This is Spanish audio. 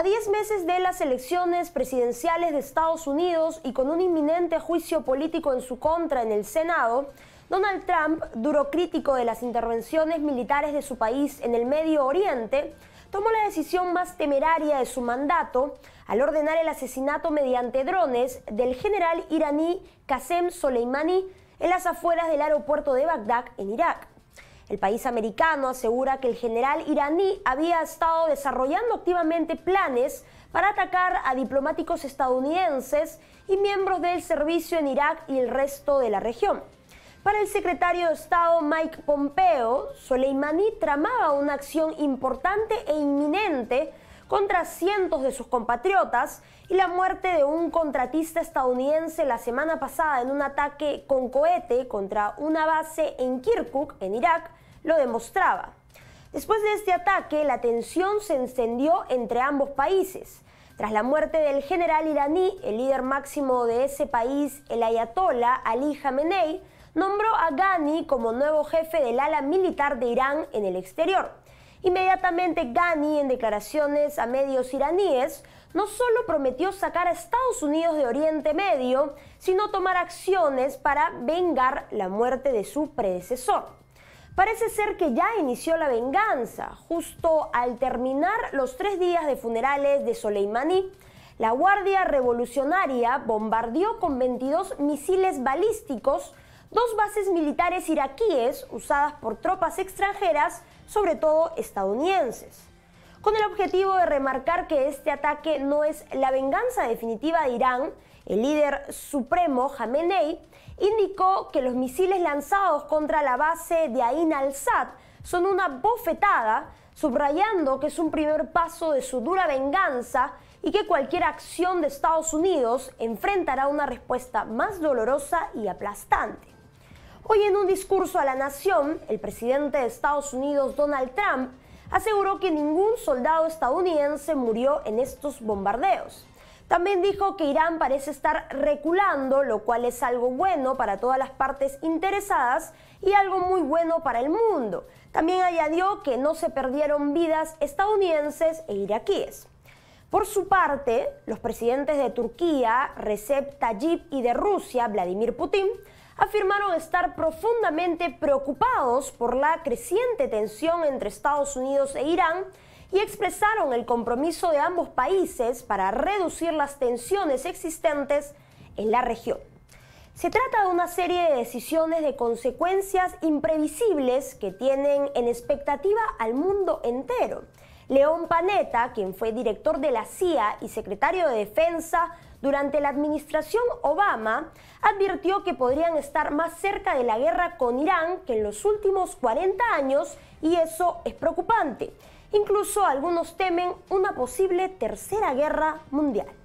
A diez meses de las elecciones presidenciales de Estados Unidos y con un inminente juicio político en su contra en el Senado, Donald Trump, duro crítico de las intervenciones militares de su país en el Medio Oriente, tomó la decisión más temeraria de su mandato al ordenar el asesinato mediante drones del general iraní Qasem Soleimani en las afueras del aeropuerto de Bagdad, en Irak. El país americano asegura que el general iraní había estado desarrollando activamente planes para atacar a diplomáticos estadounidenses y miembros del servicio en Irak y el resto de la región. Para el secretario de Estado Mike Pompeo, Soleimani tramaba una acción importante e inminente contra cientos de sus compatriotas y la muerte de un contratista estadounidense la semana pasada en un ataque con cohete contra una base en Kirkuk, en Irak, lo demostraba. Después de este ataque, la tensión se encendió entre ambos países. Tras la muerte del general iraní, el líder máximo de ese país, el ayatollah Ali Khamenei, nombró a Ghani como nuevo jefe del ala militar de Irán en el exterior. Inmediatamente Ghani, en declaraciones a medios iraníes, no solo prometió sacar a Estados Unidos de Oriente Medio, sino tomar acciones para vengar la muerte de su predecesor. Parece ser que ya inició la venganza. Justo al terminar los tres días de funerales de Soleimani, la Guardia Revolucionaria bombardeó con 22 misiles balísticos dos bases militares iraquíes usadas por tropas extranjeras sobre todo estadounidenses, con el objetivo de remarcar que este ataque no es la venganza definitiva de Irán. El líder supremo, Jamenei, indicó que los misiles lanzados contra la base de Ain al sad son una bofetada, subrayando que es un primer paso de su dura venganza y que cualquier acción de Estados Unidos enfrentará una respuesta más dolorosa y aplastante. Hoy en un discurso a la nación, el presidente de Estados Unidos, Donald Trump, aseguró que ningún soldado estadounidense murió en estos bombardeos. También dijo que Irán parece estar reculando, lo cual es algo bueno para todas las partes interesadas y algo muy bueno para el mundo. También añadió que no se perdieron vidas estadounidenses e iraquíes. Por su parte, los presidentes de Turquía, Recep Tayyip, y de Rusia, Vladimir Putin, afirmaron estar profundamente preocupados por la creciente tensión entre Estados Unidos e Irán y expresaron el compromiso de ambos países para reducir las tensiones existentes en la región. Se trata de una serie de decisiones de consecuencias imprevisibles que tienen en expectativa al mundo entero León Panetta, quien fue director de la CIA y secretario de Defensa durante la administración Obama, advirtió que podrían estar más cerca de la guerra con Irán que en los últimos 40 años y eso es preocupante. Incluso algunos temen una posible tercera guerra mundial.